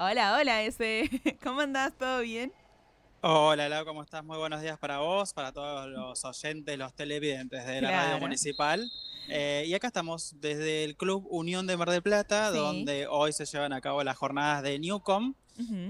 Hola, hola, ese. ¿Cómo andás? ¿Todo bien? Hola, hola. ¿cómo estás? Muy buenos días para vos, para todos los oyentes, los televidentes de la radio municipal. Eh, y acá estamos desde el Club Unión de Mar del Plata, donde hoy se llevan a cabo las jornadas de Newcom.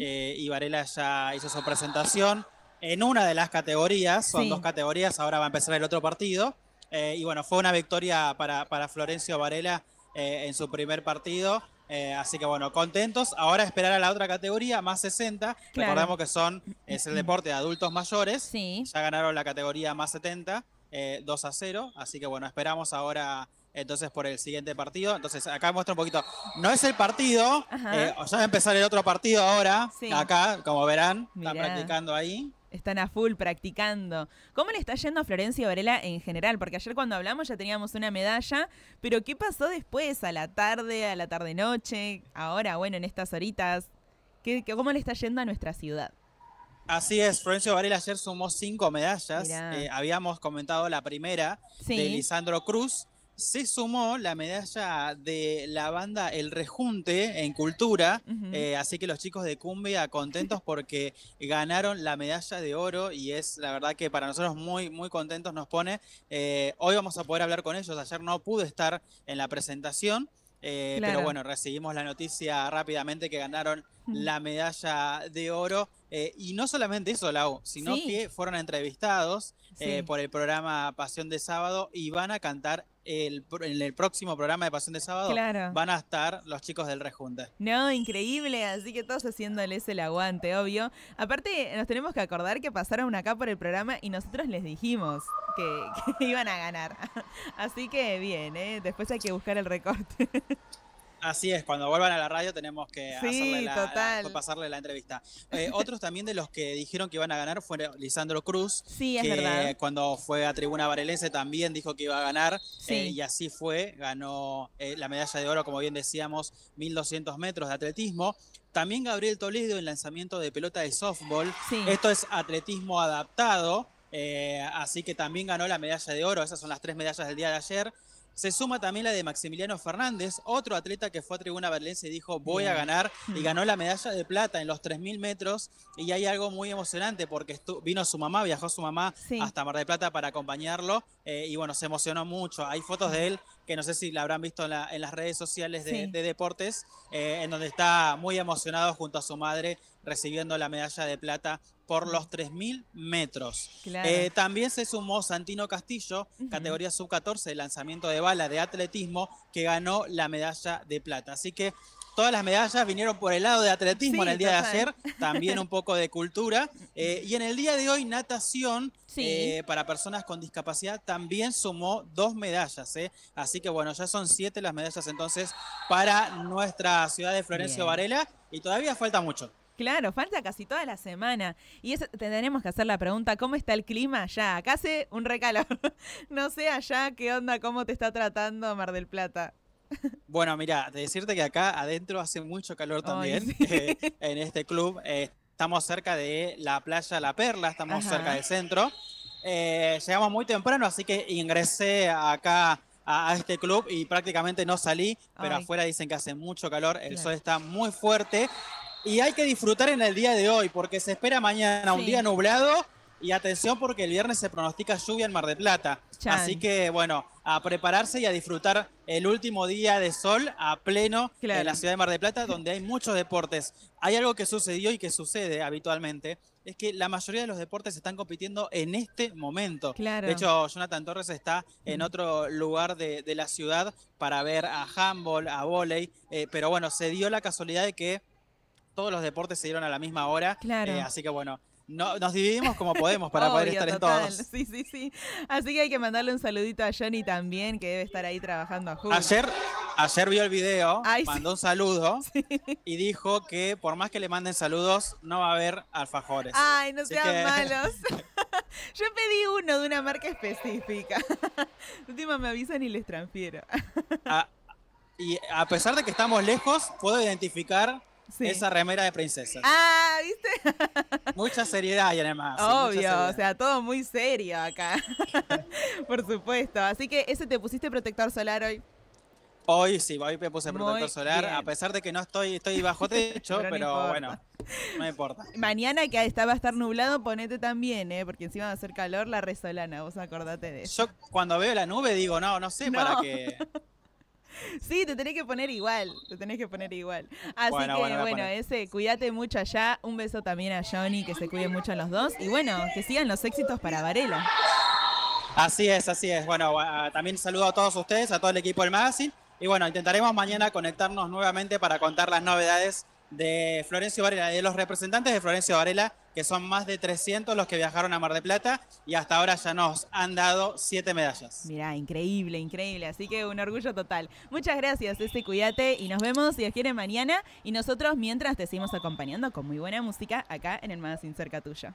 Eh, y Varela ya hizo su presentación en una de las categorías, son dos categorías, ahora va a empezar el otro partido. Eh, y bueno, fue una victoria para, para Florencio Varela en su primer partido. Eh, así que bueno, contentos. Ahora esperar a la otra categoría, más 60. Recordemos que son, es el deporte de adultos mayores. Sí. Ya ganaron la categoría más 70, 2 eh, a 0. Así que bueno, esperamos ahora entonces por el siguiente partido. Entonces acá muestra un poquito, no es el partido, eh, ya va a empezar el otro partido ahora, acá, como verán, está practicando ahí. Están a full practicando. ¿Cómo le está yendo a Florencia Varela en general? Porque ayer cuando hablamos ya teníamos una medalla, pero ¿qué pasó después? ¿A la tarde, a la tarde-noche? Ahora, bueno, en estas horitas. ¿Qué, cómo le está yendo a nuestra ciudad? Así es, Florencio Varela ayer sumó cinco medallas. Eh, habíamos comentado la primera de Lisandro Cruz se sumó la medalla de la banda El Rejunte en Cultura, eh, así que los chicos de Cumbia contentos porque ganaron la medalla de oro y es la verdad que para nosotros muy, muy contentos nos pone. Eh, hoy vamos a poder hablar con ellos, ayer no pude estar en la presentación, eh, pero bueno, recibimos la noticia rápidamente que ganaron la medalla de oro. Eh, y no solamente eso, Lau, sino que fueron entrevistados eh, por el programa Pasión de Sábado y van a cantar en el próximo programa de Pasión de Sábado. Van a estar los chicos del Rejunte. No, increíble. Así que todos haciéndoles el aguante, obvio. Aparte, nos tenemos que acordar que pasaron acá por el programa y nosotros les dijimos que, iban a ganar. Así que bien, ¿eh? después hay que buscar el recorte. Así es, cuando vuelvan a la radio tenemos que pasarle la entrevista. Eh, otros también de los que dijeron que iban a ganar fue Lisandro Cruz. que Cuando fue a Tribuna Varelense también dijo que iba a ganar eh, y así fue. Ganó eh, la medalla de oro, como bien decíamos, 1200 metros de atletismo. También Gabriel Toledo en lanzamiento de pelota de softball. Esto es atletismo adaptado. así que también ganó la medalla de oro. Esas son las tres medallas del día de ayer. Se suma también la de Maximiliano Fernández, otro atleta que fue a Tribuna Valencia y dijo voy a ganar y ganó la medalla de plata en los 3.000 metros y hay algo muy emocionante porque vino su mamá, viajó su mamá hasta Mar del Plata para acompañarlo eh, y bueno, se emocionó mucho. Hay fotos de él que no sé si la habrán visto en, las redes sociales de, deportes, eh, en donde está muy emocionado junto a su madre recibiendo la medalla de plata por mm. los 3.000 metros. Eh, también se sumó Santino Castillo, categoría sub-14, lanzamiento de bala de atletismo, que ganó la medalla de plata. Así que todas las medallas vinieron por el lado de atletismo en el día de ayer, también un poco de cultura. Eh, y en el día de hoy, natación eh, para personas con discapacidad también sumó dos medallas. Eh. Así que bueno, ya son siete las medallas entonces para nuestra ciudad de Florencio Varela y todavía falta mucho. Claro, falta casi toda la semana. Y tendremos que hacer la pregunta, ¿cómo está el clima allá? Acá hace un recalo. no sé allá qué onda, cómo te está tratando Mar del Plata. Bueno, mira, decirte que acá adentro hace mucho calor también eh, en este club. Eh, estamos cerca de la playa La Perla, estamos cerca del centro. Eh, llegamos muy temprano, así que ingresé acá a, este club y prácticamente no salí, pero afuera dicen que hace mucho calor, el sol está muy fuerte y hay que disfrutar en el día de hoy porque se espera mañana un día nublado y atención porque el viernes se pronostica lluvia en Mar del Plata. Así que bueno, a prepararse y a disfrutar el último día de sol a pleno en la ciudad de Mar del Plata, donde hay muchos deportes. Hay algo que sucedió y que sucede habitualmente, es que la mayoría de los deportes están compitiendo en este momento. Claro. De hecho, Jonathan Torres está en otro lugar de, la ciudad para ver a handball, a volei, eh, pero bueno, se dio la casualidad de que todos los deportes se dieron a la misma hora. Claro. Eh, así que bueno, nos dividimos como podemos para poder estar en todos. Sí, sí, sí. Así que hay que mandarle un saludito a Johnny también, que debe estar ahí trabajando a Julio. Ayer, ayer vio el video, mandó un saludo y dijo que por más que le manden saludos, no va a haber alfajores. Ay, no sean malos. Yo pedí uno de una marca específica. Última me avisan y les transfiero. y a pesar de que estamos lejos, puedo identificar esa remera de princesa. Ah, ¿viste? mucha seriedad y además. Obvio, o sea, todo muy serio acá. Por supuesto. Así que ese te pusiste protector solar hoy. Hoy sí, hoy me puse protector solar, a pesar de que no estoy, estoy bajo techo, pero, no bueno, no importa. Mañana que está, va a estar nublado, ponete también, ¿eh? porque encima va a hacer calor la resolana, vos acordate de eso. Yo cuando veo la nube digo, no, no sé para qué. Sí, te tenés que poner igual, te tenés que poner igual. Así que bueno, ese, cuídate mucho allá. Un beso también a Johnny, que se cuide mucho los dos. Y bueno, que sigan los éxitos para Varela. Así es, así es. Bueno, también saludo a todos ustedes, a todo el equipo del Magazine. Y bueno, intentaremos mañana conectarnos nuevamente para contar las novedades de Florencio Varela, de los representantes de Florencio Varela que son más de 300 los que viajaron a Mar de Plata y hasta ahora ya nos han dado siete medallas. Mirá, increíble, increíble. Así que un orgullo total. Muchas gracias, ese cuídate y nos vemos si os quiere mañana. Y nosotros mientras te seguimos acompañando con muy buena música acá en el Magazine Cerca Tuyo.